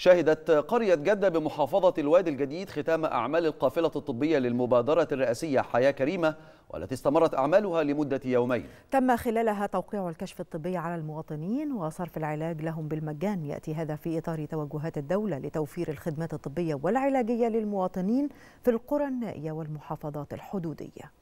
شهدت قرية جدة بمحافظة الوادي الجديد ختام أعمال القافلة الطبية للمبادرة الرئاسية حياة كريمة والتي استمرت أعمالها لمدة يومين تم خلالها توقيع الكشف الطبي على المواطنين وصرف العلاج لهم بالمجان يأتي هذا في إطار توجهات الدولة لتوفير الخدمات الطبية والعلاجية للمواطنين في القرى النائية والمحافظات الحدودية